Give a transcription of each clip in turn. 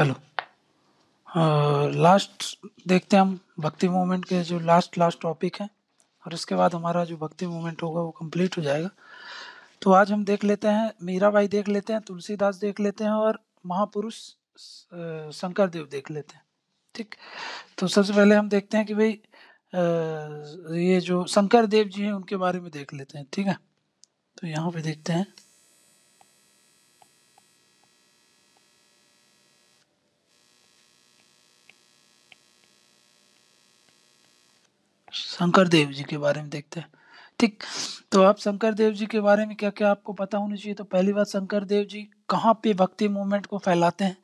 चलो लास्ट देखते हैं हम भक्ति मूवमेंट के जो लास्ट लास्ट टॉपिक है और इसके बाद हमारा जो भक्ति मूवमेंट होगा वो कंप्लीट हो जाएगा तो आज हम देख लेते हैं मीराबाई देख लेते हैं तुलसीदास देख लेते हैं और महापुरुष शंकर देव देख लेते हैं ठीक तो सबसे पहले हम देखते हैं कि भाई ये जो शंकर देव जी हैं उनके बारे में देख लेते हैं ठीक है तो यहाँ पे देखते हैं शंकर देव जी के बारे में देखते हैं ठीक तो आप शंकर देव जी के बारे में क्या क्या आपको पता होना चाहिए तो पहली बात शंकर देव जी कहाँ पे भक्ति मूवमेंट को फैलाते हैं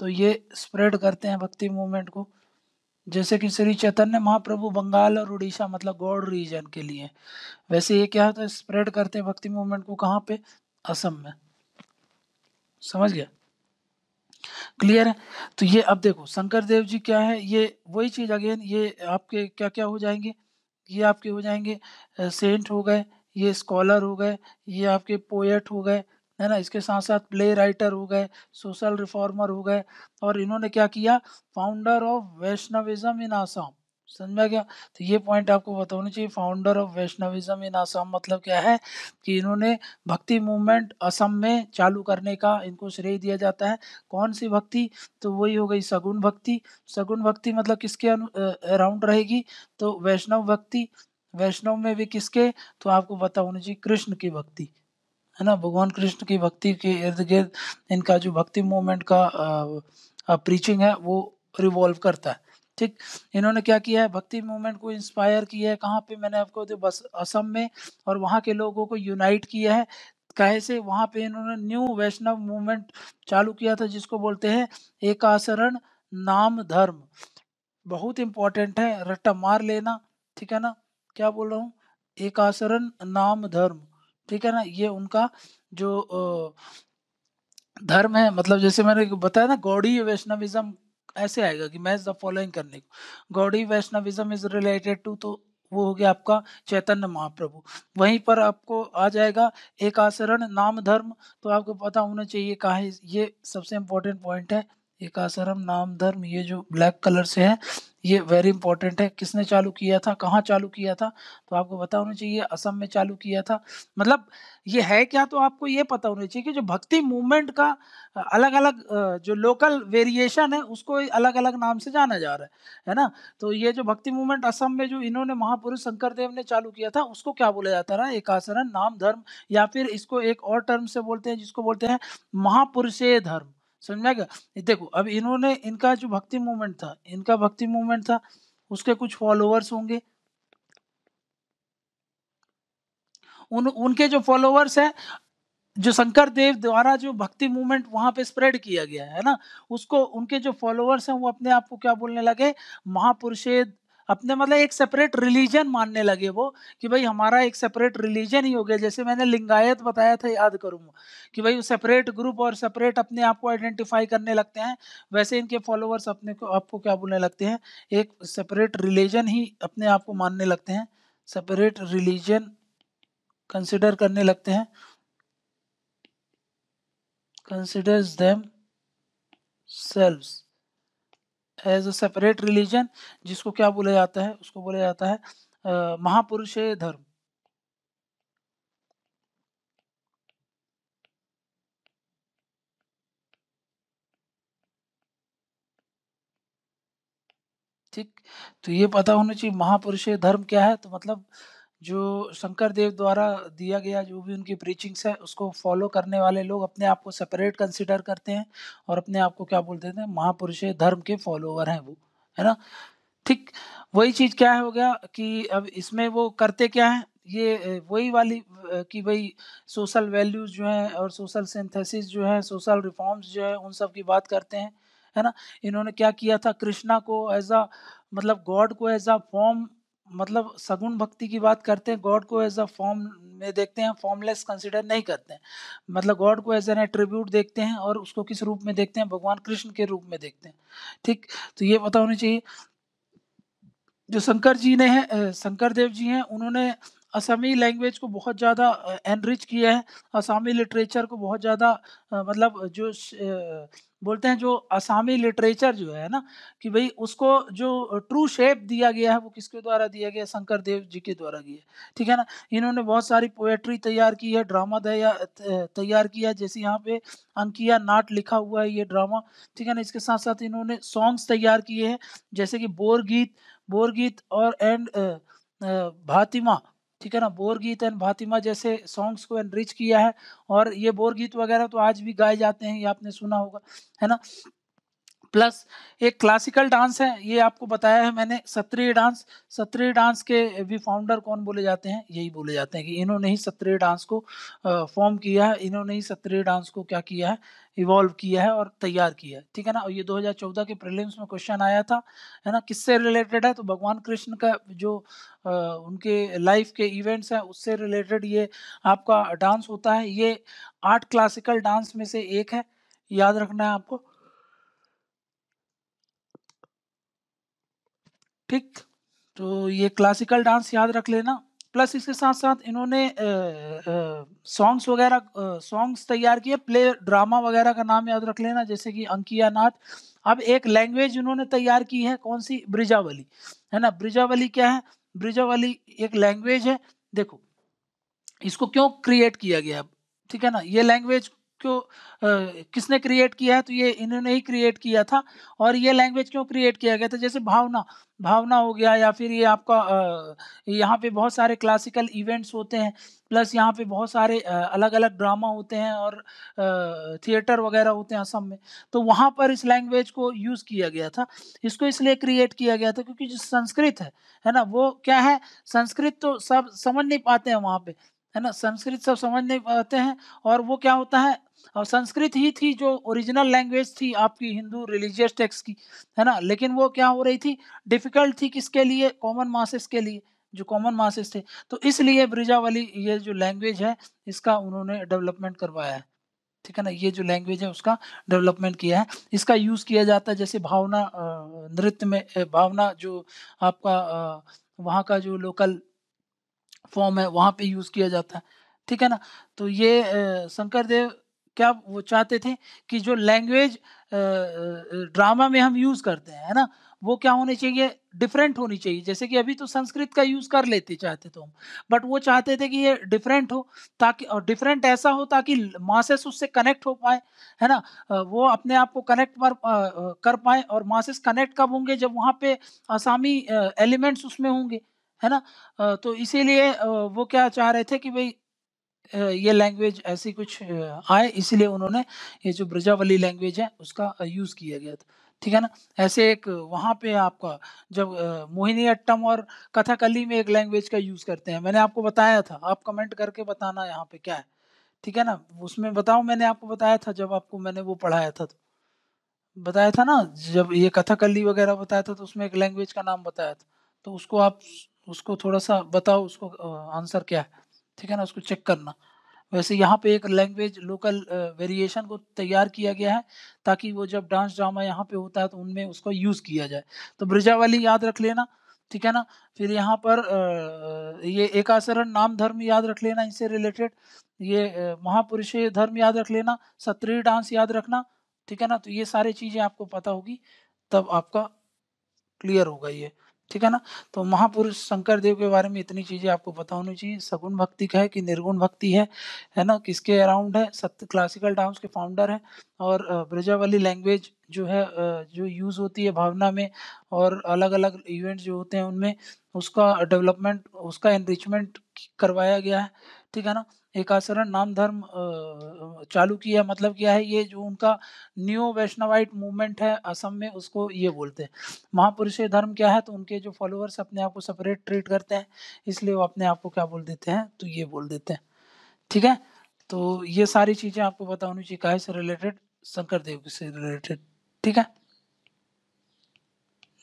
तो ये स्प्रेड करते हैं भक्ति मूवमेंट को जैसे कि श्री चैतन्य महाप्रभु बंगाल और उड़ीसा मतलब गौड रीजन के लिए वैसे ये क्या है तो स्प्रेड करते हैं भक्ति मूवमेंट को कहाँ पे असम में समझ गया क्लियर है तो ये अब देखो शंकर देव जी क्या है ये वही चीज़ अगेन ये आपके क्या क्या हो जाएंगे ये आपके हो जाएंगे सेंट हो गए ये स्कॉलर हो गए ये आपके पोएट हो गए है ना इसके साथ साथ प्ले राइटर हो गए सोशल रिफॉर्मर हो गए और इन्होंने क्या किया founder of Vaishnavism in Assam समझ में आ गया तो ये पॉइंट आपको बतानी चाहिए founder of Vaishnavism in Assam मतलब क्या है कि इन्होंने भक्ति मूवमेंट असम में चालू करने का इनको श्रेय दिया जाता है कौन सी भक्ति तो वही हो गई सगुण भक्ति सगुन भक्ति मतलब किसके अराउंड रहेगी तो वैष्णव भक्ति वैष्णव में भी किसके तो आपको बताऊनी चाहिए कृष्ण की भक्ति है ना भगवान कृष्ण की भक्ति के इर्द गिर्द इनका जो भक्ति मूवमेंट का प्रीचिंग है वो रिवॉल्व करता है ठीक इन्होंने क्या किया है भक्ति मूवमेंट को इंस्पायर किया है कहाँ पे मैंने आपको जो बस असम में और वहाँ के लोगों को यूनाइट किया है कहे से वहाँ पे इन्होंने न्यू वैष्णव मूवमेंट चालू किया था जिसको बोलते हैं एकाशरण नाम धर्म बहुत इंपॉर्टेंट है रट्टा मार लेना ठीक है ना क्या बोल रहा हूँ एकाशरण नाम धर्म ठीक है ना ये उनका जो धर्म है मतलब जैसे मैंने बताया ना गौड़ी वैष्णविज्म ऐसे आएगा कि मैच द फॉलोइंग करने को Gaudiya Vaishnavism is related to तो वो हो गया आपका चैतन्य महाप्रभु वहीं पर आपको आ जाएगा एक आचरण नाम धर्म तो आपको पता होना चाहिए कहा ये सबसे इम्पोर्टेंट पॉइंट है एक आश्रम नाम धर्म ये जो ब्लैक कलर से है ये वेरी इंपॉर्टेंट है किसने चालू किया था कहाँ चालू किया था तो आपको पता होना चाहिए असम में चालू किया था मतलब ये है क्या तो आपको ये पता होना चाहिए कि जो भक्ति मूवमेंट का अलग अलग जो लोकल वेरिएशन है उसको अलग अलग नाम से जाना जा रहा है है ना तो ये जो भक्ति मूवमेंट असम में जो इन्होंने महापुरुष शंकर देव ने चालू किया था उसको क्या बोला जाता रहा एकासरण नाम धर्म या फिर इसको एक और टर्म से बोलते हैं जिसको बोलते हैं महापुरुषे धर्म समझ में आएगा देखो अब इन्होंने इनका जो भक्ति मूवमेंट था इनका भक्ति मूवमेंट था उसके कुछ फॉलोअर्स होंगे उन उनके जो फॉलोअर्स हैं जो शंकर देव द्वारा जो भक्ति मूवमेंट वहां पे स्प्रेड किया गया है ना उसको उनके जो फॉलोअर्स हैं वो अपने आप को क्या बोलने लगे महापुरुषेद अपने मतलब एक सेपरेट रिलीजन मानने लगे वो कि भाई हमारा एक सेपरेट रिलीजन ही हो गया जैसे मैंने लिंगायत बताया था याद करूँ कि भाई वो सेपरेट ग्रुप और सेपरेट अपने आप को आइडेंटिफाई करने लगते हैं वैसे इनके फॉलोअर्स अपने को आपको क्या बोलने लगते हैं एक सेपरेट रिलीजन ही अपने आप को मानने लगते हैं सेपरेट रिलीजन कंसिडर करने लगते हैं considers themselves as a separate religion जिसको क्या बोला जाता है उसको बोला जाता है महापुरुष धर्म ठीक तो ये पता होना चाहिए महापुरुष धर्म क्या है तो मतलब जो शंकर देव द्वारा दिया गया जो भी उनकी प्रीचिंग्स है उसको फॉलो करने वाले लोग अपने आप को सेपरेट कंसिडर करते हैं और अपने आप को क्या बोलते हैं महापुरुष धर्म के फॉलोअर हैं वो है ना ठीक वही चीज़ क्या हो गया कि अब इसमें वो करते क्या हैं ये वही वाली कि भाई सोशल वैल्यूज़ जो हैं और सोशल सिंथेसिस जो है सोशल रिफॉर्म्स जो है उन सब की बात करते हैं है ना इन्होंने क्या किया था कृष्णा को एज अ मतलब गॉड को एज अ फॉर्म मतलब सगुण भक्ति की बात करते हैं गॉड को एज अ फॉर्म में देखते हैं फॉर्मलेस कंसिडर नहीं करते हैं मतलब गॉड को एज एन एट्रीब्यूट देखते हैं और उसको किस रूप में देखते हैं भगवान कृष्ण के रूप में देखते हैं ठीक तो ये पता होना चाहिए जो शंकर जी ने शंकर देव जी हैं उन्होंने असामी लैंग्वेज को बहुत ज़्यादा एनरिच किया है असामी लिटरेचर को बहुत ज़्यादा मतलब जो बोलते हैं जो असामी लिटरेचर जो है ना कि भाई उसको जो ट्रू शेप दिया गया है वो किसके द्वारा दिया गया शंकर देव जी के द्वारा दिया ठीक है ना इन्होंने बहुत सारी पोएट्री तैयार की है ड्रामा तैयार किया है जैसे यहाँ पे अंकिया नाट लिखा हुआ है ये ड्रामा ठीक है ना इसके साथ साथ इन्होंने सॉन्ग्स तैयार किए हैं जैसे कि बोरगीत बोरगीत और एंड भातिमा ठीक है ना बोरगीत एंड भातिमा जैसे सॉन्ग्स को एनरिच किया है और ये बोरगीत वगैरह तो आज भी गाए जाते हैं ये आपने सुना होगा है ना प्लस एक क्लासिकल डांस है ये आपको बताया है मैंने सत्रीय डांस सत्रीय डांस के भी फाउंडर कौन बोले जाते हैं यही बोले जाते हैं कि इन्होंने ही सत्रीय डांस को फॉर्म किया है इन्होंने ही सत्रीय डांस को क्या किया है इवॉल्व किया है और तैयार किया है ठीक है ना और ये 2014 के प्रीलिम्स में क्वेश्चन आया था है ना किससे रिलेटेड है तो भगवान कृष्ण का जो आ, उनके लाइफ के इवेंट्स हैं उससे रिलेटेड ये आपका डांस होता है ये आठ क्लासिकल डांस में से एक है याद रखना है आपको ठीक तो ये क्लासिकल डांस याद रख लेना प्लस इसके साथ साथ इन्होंने सॉन्ग्स वगैरह सॉन्ग्स तैयार किए प्ले ड्रामा वगैरह का नाम याद रख लेना जैसे कि अंकिया नाथ अब एक लैंग्वेज इन्होंने तैयार की है कौन सी ब्रिजावली है ना ब्रिजावली क्या है ब्रिजावली एक लैंग्वेज है देखो इसको क्यों क्रिएट किया गया ठीक है ना ये लैंग्वेज क्यों आ, किसने क्रिएट किया है तो ये इन्होंने ही क्रिएट किया था और ये लैंग्वेज क्यों क्रिएट किया गया था जैसे भावना भावना हो गया या फिर ये आपका यहाँ पे बहुत सारे क्लासिकल इवेंट्स होते हैं प्लस यहाँ पे बहुत सारे अलग अलग ड्रामा होते हैं और थिएटर वगैरह होते हैं असम में तो वहाँ पर इस लैंग्वेज को यूज़ किया गया था इसको इसलिए क्रिएट किया गया था क्योंकि जो संस्कृत है है ना वो क्या है संस्कृत तो सब समझ नहीं पाते हैं वहाँ पे है ना संस्कृत सब समझ नहीं पाते हैं और वो क्या होता है और संस्कृत ही थी जो ओरिजिनल लैंग्वेज थी आपकी हिंदू रिलीजियस टेक्स्ट की है ना लेकिन वो क्या हो रही थी डिफिकल्ट थी किसके लिए कॉमन मासेस के लिए जो कॉमन मासेस थे तो इसलिए ब्रिजावली ये जो लैंग्वेज है इसका उन्होंने डेवलपमेंट करवाया है ठीक है ना ये जो लैंग्वेज है उसका डेवलपमेंट किया है इसका यूज़ किया जाता है जैसे भावना नृत्य में भावना जो आपका वहाँ का जो लोकल प्लेटफॉर्म है वहाँ पे यूज़ किया जाता है ठीक है ना तो ये शंकर देव क्या वो चाहते थे कि जो लैंग्वेज ड्रामा में हम यूज़ करते हैं है ना वो क्या होनी चाहिए डिफरेंट होनी चाहिए जैसे कि अभी तो संस्कृत का यूज़ कर लेते चाहते तो हम बट वो चाहते थे कि ये डिफरेंट हो ताकि और डिफरेंट ऐसा हो ताकि मासेस उससे कनेक्ट हो पाए है ना वो अपने आप को कनेक्ट पर कर पाए और मासेस कनेक्ट कब होंगे जब वहाँ पे आसामी एलिमेंट्स उसमें होंगे है ना तो इसीलिए वो क्या चाह रहे थे कि भाई ये लैंग्वेज ऐसी कुछ आए इसीलिए उन्होंने ये जो ब्रजावली लैंग्वेज है उसका यूज़ किया गया था ठीक है ना ऐसे एक वहाँ पे आपका जब मोहिनी अट्टम और कथाकली में एक लैंग्वेज का यूज़ करते हैं मैंने आपको बताया था आप कमेंट करके बताना यहाँ पे क्या है ठीक है ना उसमें बताओ मैंने आपको बताया था जब आपको मैंने वो पढ़ाया था तो बताया था ना जब ये कथाकली वगैरह बताया था तो उसमें एक लैंग्वेज का नाम बताया था तो उसको आप उसको थोड़ा सा बताओ उसको आंसर क्या है ठीक है ना उसको चेक करना वैसे यहाँ पे एक लैंग्वेज लोकल वेरिएशन को तैयार किया गया है ताकि वो जब डांस ड्रामा यहाँ पे होता है तो उनमें उसको यूज़ किया जाए तो ब्रजावली याद रख लेना ठीक है ना फिर यहाँ पर ये एकाशरण नाम धर्म याद रख लेना इससे रिलेटेड ये महापुरुष धर्म याद रख लेना सत्रीय डांस याद रखना ठीक है ना तो ये सारी चीज़ें आपको पता होगी तब आपका क्लियर होगा ये ठीक है ना तो महापुरुष शंकर देव के बारे में इतनी चीज़ें आपको पता होनी चाहिए सगुण भक्ति का है कि निर्गुण भक्ति है है ना किसके अराउंड है सत्य क्लासिकल डांस के फाउंडर है और ब्रजावली लैंग्वेज जो है जो यूज़ होती है भावना में और अलग अलग इवेंट जो होते हैं उनमें उसका डेवलपमेंट उसका एनरिचमेंट करवाया गया है ठीक है ना एक आचरण नाम धर्म चालू किया मतलब क्या है ये जो उनका न्यू वैष्णवाइट मूवमेंट है असम में उसको ये बोलते हैं महापुरुष धर्म क्या है तो उनके जो फॉलोअर्स अपने आप को सेपरेट ट्रीट करते हैं इसलिए वो अपने आप को क्या बोल देते हैं तो ये बोल देते हैं ठीक है तो ये सारी चीज़ें आपको पता होनी चाहिए काहे से रिलेटेड शंकर देव से रिलेटेड ठीक है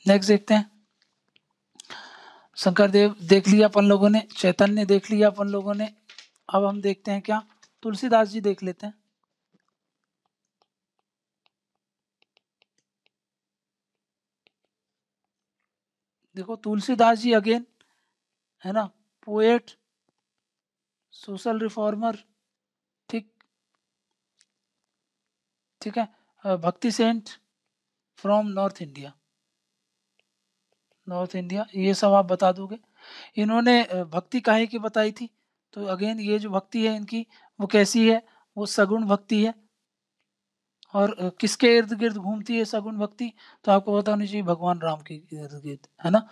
नेक्स्ट देखते हैं शंकर देव देख लिया अपन लोगों ने चैतन्य देख लिया अपन लोगों ने अब हम देखते हैं क्या तुलसीदास जी देख लेते हैं देखो तुलसीदास जी अगेन है ना पोएट सोशल रिफॉर्मर ठीक ठीक है bhakti saint from North India North India ये सब आप बता दोगे इन्होंने भक्ति काहे की बताई थी तो अगेन ये जो भक्ति है इनकी वो कैसी है वो सगुण भक्ति है और किसके इर्द गिर्द घूमती है सगुण भक्ति तो आपको पता होनी चाहिए भगवान राम के इर्द गिर्द है ना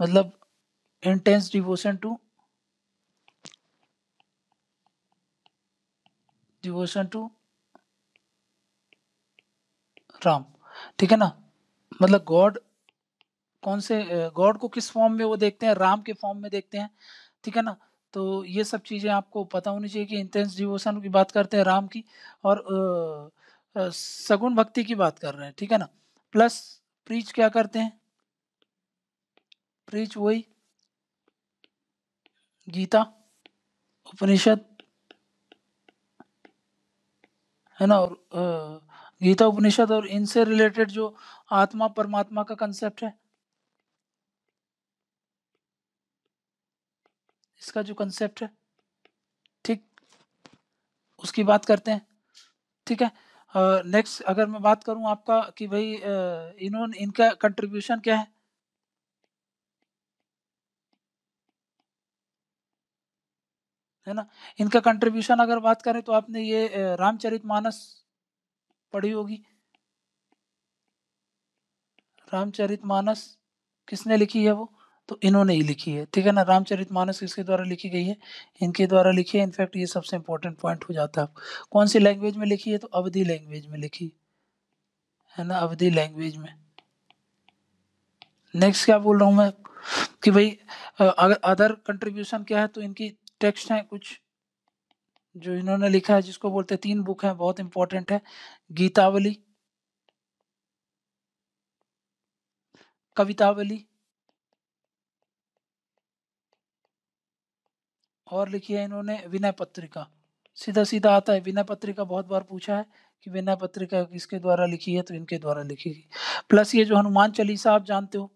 मतलब intense devotion to devotion to Ram ठीक है ना मतलब गॉड कौन से गॉड को किस फॉर्म में वो देखते हैं राम के फॉर्म में देखते हैं ठीक है ना तो ये सब चीज़ें आपको पता होनी चाहिए कि इंटेंस डिवोशन की बात करते हैं राम की और सगुन सगुण भक्ति की बात कर रहे हैं ठीक है ना प्लस प्रीच क्या करते हैं प्रीच वही गीता उपनिषद है ना और गीता उपनिषद और इनसे रिलेटेड जो आत्मा परमात्मा का कंसेप्ट है इसका जो कंसेप्ट है ठीक उसकी बात करते हैं ठीक है नेक्स्ट अगर मैं बात करूं आपका कि भाई इन्होंने इनका कंट्रीब्यूशन क्या है है ना इनका कंट्रीब्यूशन अगर बात करें तो आपने ये रामचरित मानस पढ़ी होगी रामचरित मानस किसने लिखी है वो तो इन्होंने ही लिखी है ठीक है ना रामचरित मानस किसके द्वारा लिखी गई है इनके द्वारा लिखी है इनफैक्ट ये सबसे इंपॉर्टेंट पॉइंट हो जाता है कौन सी लैंग्वेज में लिखी है तो अवधि लैंग्वेज में लिखी है ना अवधि लैंग्वेज में नेक्स्ट क्या बोल रहा हूँ मैं कि भाई अगर अदर कंट्रीब्यूशन क्या है तो इनकी टेक्स्ट है कुछ जो इन्होंने लिखा है जिसको बोलते हैं तीन बुक है बहुत इंपॉर्टेंट है गीतावली कवितावली और लिखी है इन्होंने विनय पत्रिका सीधा सीधा आता है विनय पत्रिका बहुत बार पूछा है कि विनय पत्रिका किसके द्वारा लिखी है तो इनके द्वारा लिखी गई प्लस ये जो हनुमान चालीसा आप जानते हो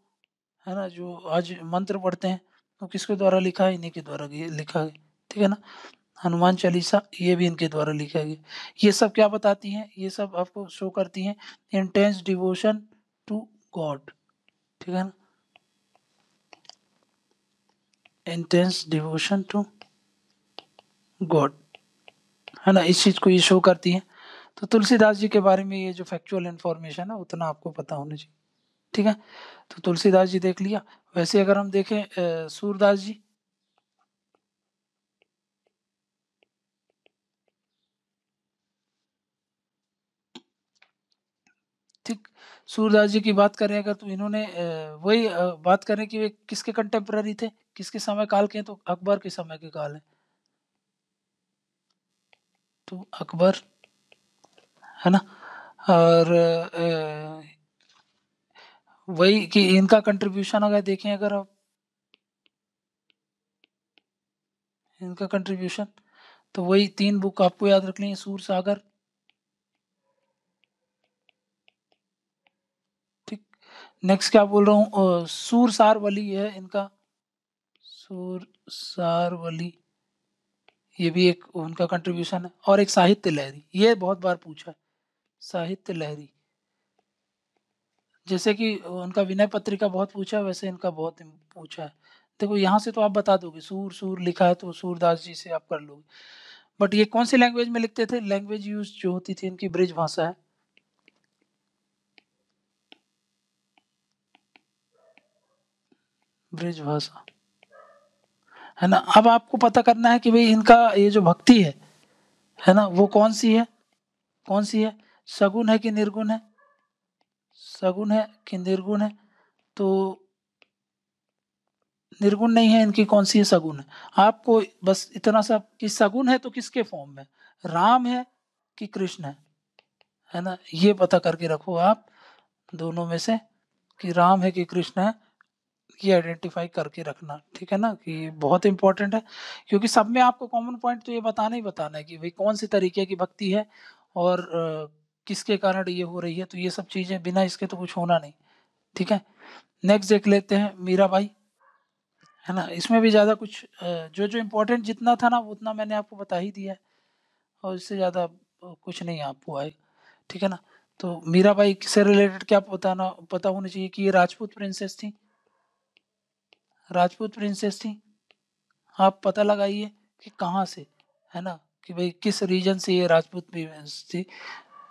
है ना जो आज मंत्र पढ़ते हैं तो किसके द्वारा लिखा है इन्हीं के द्वारा लिखा है ठीक है ना हनुमान चालीसा ये भी इनके द्वारा लिखा गया ये सब क्या बताती हैं ये सब आपको शो करती हैं इंटेंस डिवोशन टू गॉड ठीक है ना इंटेंस डिवोशन टू गॉड है ना इस चीज़ को ये शो करती है तो तुलसीदास जी के बारे में ये जो फैक्चुअल इन्फॉर्मेशन है उतना आपको पता होना चाहिए ठीक है तो तुलसीदास जी देख लिया वैसे अगर हम देखें सूरदास जी ठीक सूरदास जी की बात करें अगर तो इन्होंने वही बात करें कि वे किसके कंटेम्प्रेरी थे किसके समय काल के हैं तो अकबर के समय के काल हैं तो अकबर है ना और वही कि इनका कंट्रीब्यूशन अगर देखें अगर आप इनका कंट्रीब्यूशन तो वही तीन बुक आपको याद रख लें सूर सागर ठीक नेक्स्ट क्या बोल रहा हूँ सूर सार वली है इनका सूर सार वली ये भी एक उनका कंट्रीब्यूशन है और एक साहित्य लहरी ये बहुत बार पूछा है साहित्य लहरी जैसे कि उनका विनय पत्रिका बहुत पूछा है वैसे इनका बहुत पूछा है देखो यहाँ से तो आप बता दोगे सूर सूर लिखा है तो सूरदास जी से आप कर लोगे बट ये कौन सी लैंग्वेज में लिखते थे लैंग्वेज यूज जो होती थी इनकी ब्रिज भाषा है ब्रिज भाषा है ना अब आपको पता करना है कि भाई इनका ये जो भक्ति है है ना वो कौन सी है कौन सी है सगुन है कि निर्गुण है सगुन है कि निर्गुण है तो निर्गुण नहीं है इनकी कौन सी है सगुन है आपको बस इतना सा कि सगुन है तो किसके फॉर्म में राम है कि कृष्ण है है ना ये पता करके रखो आप दोनों में से कि राम है कि कृष्ण है ये आइडेंटिफाई करके रखना ठीक है ना कि बहुत इंपॉर्टेंट है क्योंकि सब में आपको कॉमन पॉइंट तो ये बताना ही बताना है कि भाई कौन से तरीके की भक्ति है और किसके कारण ये हो रही है तो ये सब चीज़ें बिना इसके तो कुछ होना नहीं ठीक है नेक्स्ट देख लेते हैं मीरा भाई है ना इसमें भी ज़्यादा कुछ जो जो इम्पोर्टेंट जितना था ना उतना मैंने आपको बता ही दिया है और इससे ज़्यादा कुछ नहीं आपको आए ठीक है ना तो मीरा बाई से रिलेटेड क्या बताना पता होना चाहिए कि ये राजपूत प्रिंसेस थी राजपूत प्रिंसेस थी आप पता लगाइए कि कहाँ से है ना कि भाई किस रीजन से ये राजपूत प्रिंसेस थी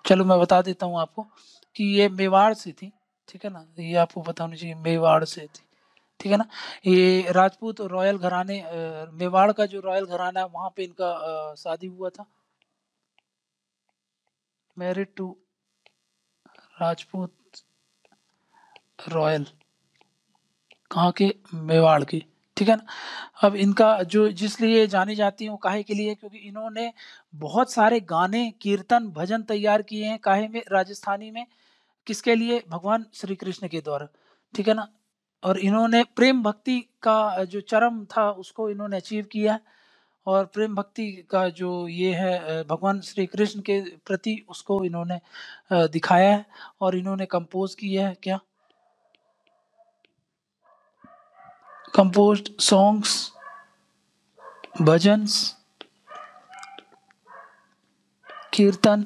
चलो मैं बता देता हूँ आपको कि ये मेवाड़ से थी ठीक है ना ये आपको बतानी होना चाहिए मेवाड़ से थी ठीक है ना ये राजपूत रॉयल घराने मेवाड़ का जो रॉयल घराना है वहाँ पे इनका शादी हुआ था मैरिड टू राजपूत रॉयल कहाँ के मेवाड़ के ठीक है ना अब इनका जो जिसलिए जानी जाती हूँ काहे के लिए क्योंकि इन्होंने बहुत सारे गाने कीर्तन भजन तैयार किए हैं काहे में राजस्थानी में किसके लिए भगवान श्री कृष्ण के द्वारा ठीक है ना और इन्होंने प्रेम भक्ति का जो चरम था उसको इन्होंने अचीव किया और प्रेम भक्ति का जो ये है भगवान श्री कृष्ण के प्रति उसको इन्होंने दिखाया है और इन्होंने कंपोज किया है क्या composed songs, bhajans, कीर्तन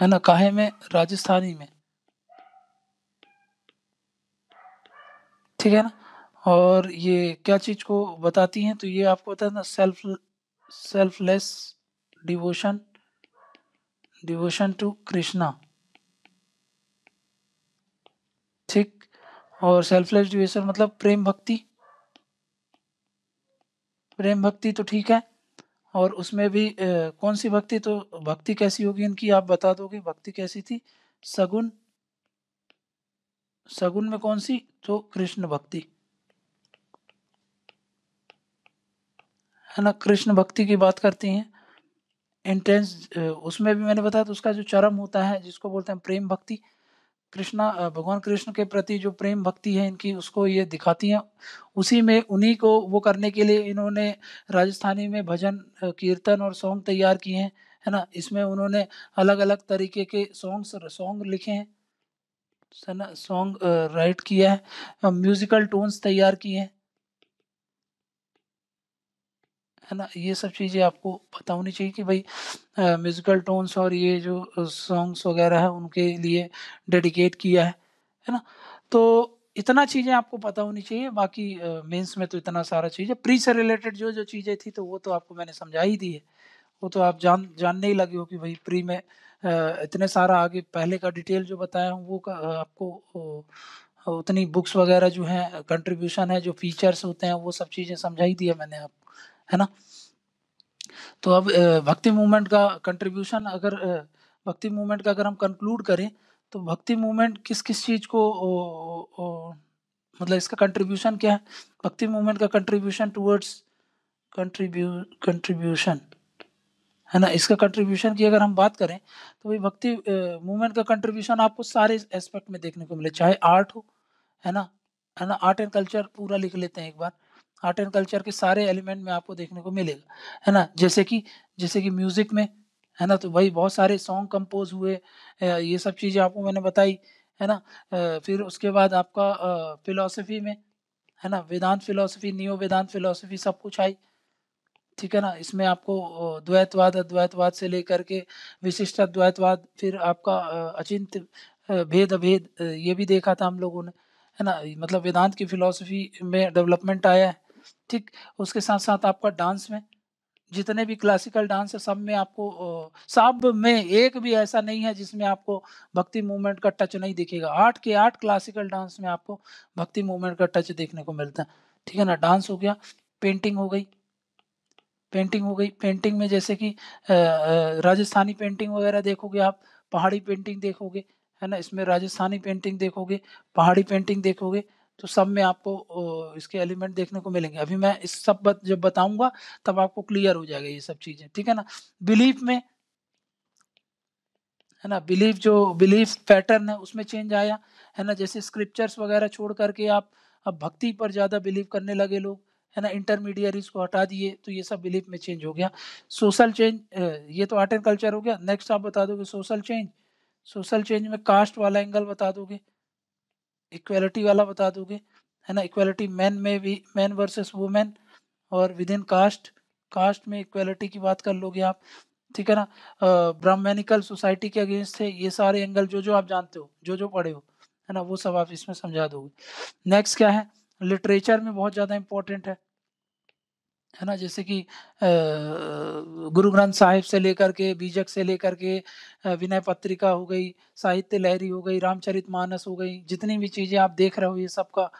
है ना काहे में राजस्थानी में ठीक है ना और ये क्या चीज को बताती हैं तो ये आपको बता ना self selfless devotion devotion to Krishna और सेल्फलेस डिवेशन मतलब प्रेम भक्ति प्रेम भक्ति तो ठीक है और उसमें भी ए, कौन सी भक्ति तो भक्ति कैसी होगी इनकी आप बता दोगे भक्ति कैसी थी सगुन सगुन में कौन सी तो कृष्ण भक्ति है ना कृष्ण भक्ति की बात करती हैं इंटेंस उसमें भी मैंने बताया तो उसका जो चरम होता है जिसको बोलते हैं प्रेम भक्ति कृष्णा भगवान कृष्ण के प्रति जो प्रेम भक्ति है इनकी उसको ये दिखाती हैं उसी में उन्हीं को वो करने के लिए इन्होंने राजस्थानी में भजन कीर्तन और सॉन्ग तैयार किए हैं है ना इसमें उन्होंने अलग अलग तरीके के सॉन्ग्स सॉन्ग लिखे हैं सॉन्ग राइट किया है म्यूज़िकल टोन्स तैयार किए हैं है ना ये सब चीज़ें आपको पता होनी चाहिए कि भाई म्यूज़िकल टोन्स और ये जो सॉन्ग्स वगैरह हैं उनके लिए डेडिकेट किया है है ना तो इतना चीज़ें आपको पता होनी चाहिए बाकी मेंस में तो इतना सारा चीज़ है प्री से रिलेटेड जो जो चीज़ें थी तो वो तो आपको मैंने समझा ही दी है वो तो आप जान जानने ही लगे हो कि भाई प्री में इतने सारा आगे पहले का डिटेल जो बताया हूँ वो आपको उतनी बुक्स वगैरह जो हैं कंट्रीब्यूशन है जो फीचर्स होते हैं वो सब चीज़ें समझाई दी है मैंने आपको है ना तो अब भक्ति मूवमेंट का कंट्रीब्यूशन अगर भक्ति मूवमेंट का अगर हम कंक्लूड करें तो भक्ति मूवमेंट किस किस चीज़ को ओ, ओ, ओ, मतलब इसका कंट्रीब्यूशन क्या है भक्ति मूवमेंट का कंट्रीब्यूशन टूवर्ड्स कंट्रीब्यू कंट्रीब्यूशन है ना इसका कंट्रीब्यूशन की अगर हम बात करें तो भाई भक्ति मूवमेंट का कंट्रीब्यूशन आपको सारे एस्पेक्ट में देखने को मिले चाहे आर्ट हो है ना है ना आर्ट एंड कल्चर पूरा लिख लेते हैं एक बार आर्ट एंड कल्चर के सारे एलिमेंट में आपको देखने को मिलेगा है ना जैसे कि जैसे कि म्यूज़िक में है ना तो भाई बहुत सारे सॉन्ग कंपोज हुए ये सब चीज़ें आपको मैंने बताई है ना फिर उसके बाद आपका फिलोसफी में है ना Vedanta philosophy neo Vedanta philosophy सब कुछ आई ठीक है ना इसमें आपको द्वैतवाद अद्वैतवाद से लेकर के विशिष्ट अद्वैतवाद फिर आपका अचिंत भेद अभेद ये भी देखा था हम लोगों ने है ना मतलब वेदांत की फिलोसफी में डेवलपमेंट आया है ठीक उसके साथ साथ आपका डांस में जितने भी क्लासिकल डांस है सब में आपको सब में एक भी ऐसा नहीं है जिसमें आपको भक्ति मूवमेंट का टच नहीं दिखेगा आठ के आठ क्लासिकल डांस में आपको भक्ति मूवमेंट का टच देखने को मिलता है ठीक है ना डांस हो गया पेंटिंग हो गई पेंटिंग हो गई पेंटिंग में जैसे कि राजस्थानी पेंटिंग वगैरह देखोगे आप पहाड़ी पेंटिंग देखोगे है ना इसमें राजस्थानी पेंटिंग देखोगे पहाड़ी पेंटिंग देखोगे तो सब में आपको इसके एलिमेंट देखने को मिलेंगे अभी मैं इस सब बत, जब बताऊंगा तब आपको क्लियर हो जाएगा ये सब चीज़ें ठीक है ना बिलीफ में है ना बिलीफ जो बिलीफ पैटर्न है उसमें चेंज आया है ना जैसे स्क्रिप्चर्स वगैरह छोड़ करके आप अब भक्ति पर ज़्यादा बिलीव करने लगे लोग है ना इंटरमीडियरीज को हटा दिए तो ये सब बिलीफ में चेंज हो गया सोशल चेंज ये तो आर्ट एंड कल्चर हो गया नेक्स्ट आप बता दोगे सोशल चेंज सोशल चेंज में कास्ट वाला एंगल बता दोगे इक्वलिटी वाला बता दोगे है ना इक्वलिटी मैन में भी मैन वर्सेस वुमेन और विद इन कास्ट कास्ट में इक्वलिटी की बात कर लोगे आप ठीक है ना ब्राह्मणिकल सोसाइटी के अगेंस्ट थे ये सारे एंगल जो जो आप जानते हो जो जो पढ़े हो है ना वो सब आप इसमें समझा दोगे नेक्स्ट क्या है लिटरेचर में बहुत ज़्यादा इंपॉर्टेंट है है ना जैसे कि गुरु ग्रंथ साहिब से लेकर के बीजक से लेकर के विनय पत्रिका हो गई साहित्य लहरी हो गई रामचरित मानस हो गई जितनी भी चीज़ें आप देख रहे हो ये सब का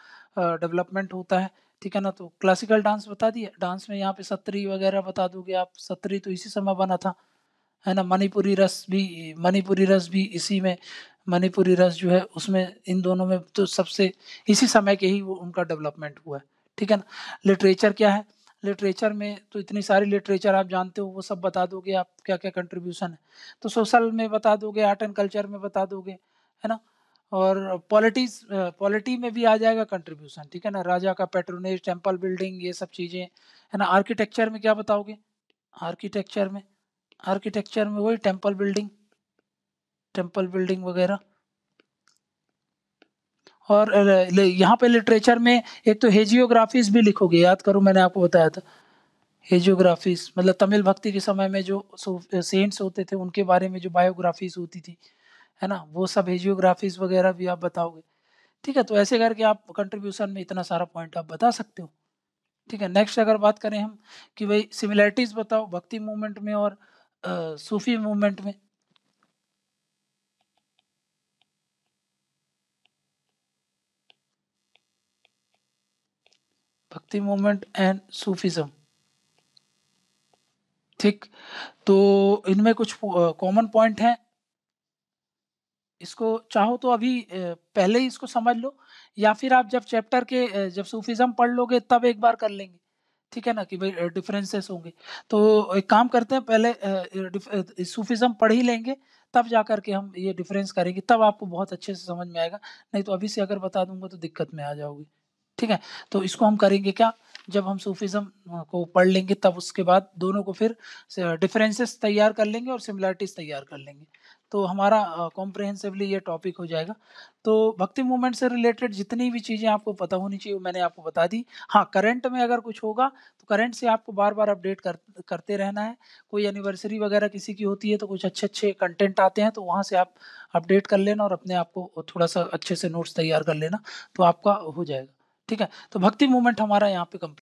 डेवलपमेंट होता है ठीक है ना तो क्लासिकल डांस बता दिया डांस में यहाँ पे सत्री वगैरह बता दोगे आप सत्री तो इसी समय बना था है ना मणिपुरी रस भी मणिपुरी रस भी इसी में मणिपुरी रस जो है उसमें इन दोनों में तो सबसे इसी समय के ही वो उनका डेवलपमेंट हुआ है ठीक है ना लिटरेचर क्या है लिटरेचर में तो इतनी सारी लिटरेचर आप जानते हो वो सब बता दोगे आप क्या क्या कंट्रीब्यूशन है तो सोशल में बता दोगे आर्ट एंड कल्चर में बता दोगे है ना और पॉलिटीज पॉलिटी में भी आ जाएगा कंट्रीब्यूशन ठीक है ना राजा का पेट्रोनेज टेम्पल बिल्डिंग ये सब चीज़ें है ना आर्किटेक्चर में क्या बताओगे आर्किटेक्चर में आर्किटेक्चर में वही टेम्पल बिल्डिंग टेम्पल बिल्डिंग वगैरह और यहाँ पे लिटरेचर में एक तो हेजियोग्राफीज भी लिखोगे याद करो मैंने आपको बताया था हेजियोग्राफीज मतलब तमिल भक्ति के समय में जो सेंट्स होते थे उनके बारे में जो बायोग्राफीज होती थी है ना वो सब हेजियोग्राफीज वगैरह भी आप बताओगे ठीक है तो ऐसे करके आप कंट्रीब्यूशन में इतना सारा पॉइंट आप बता सकते हो ठीक है नेक्स्ट अगर बात करें हम कि भाई सिमिलैरिटीज़ बताओ भक्ति मूवमेंट में और आ, सूफी मूवमेंट में भक्ति मूवमेंट एंड सूफिज्म ठीक तो इनमें कुछ कॉमन पॉइंट हैं इसको चाहो तो अभी पहले ही इसको समझ लो या फिर आप जब चैप्टर के जब सूफिज्म पढ़ लोगे तब एक बार कर लेंगे ठीक है ना कि भाई डिफरेंसेस होंगे तो एक काम करते हैं पहले सूफिज्म पढ़ ही लेंगे तब जा करके के हम ये डिफरेंस करेंगे तब आपको बहुत अच्छे से समझ में आएगा नहीं तो अभी से अगर बता दूंगा तो दिक्कत में आ जाओगी ठीक है तो इसको हम करेंगे क्या जब हम सूफिज़म को पढ़ लेंगे तब उसके बाद दोनों को फिर डिफरेंसेस तैयार कर लेंगे और सिमिलरिटीज़ तैयार कर लेंगे तो हमारा कॉम्प्रिहेंसिवली ये टॉपिक हो जाएगा तो भक्ति मूवमेंट से रिलेटेड जितनी भी चीज़ें आपको पता होनी चाहिए वो मैंने आपको बता दी हाँ करंट में अगर कुछ होगा तो करंट से आपको बार बार अपडेट कर करते रहना है कोई एनिवर्सरी वगैरह किसी की होती है तो कुछ अच्छे अच्छे कंटेंट आते हैं तो वहाँ से आप अपडेट कर लेना और अपने आप को थोड़ा सा अच्छे से नोट्स तैयार कर लेना तो आपका हो जाएगा ठीक है तो भक्ति मूवमेंट हमारा यहाँ पे कंप्लीट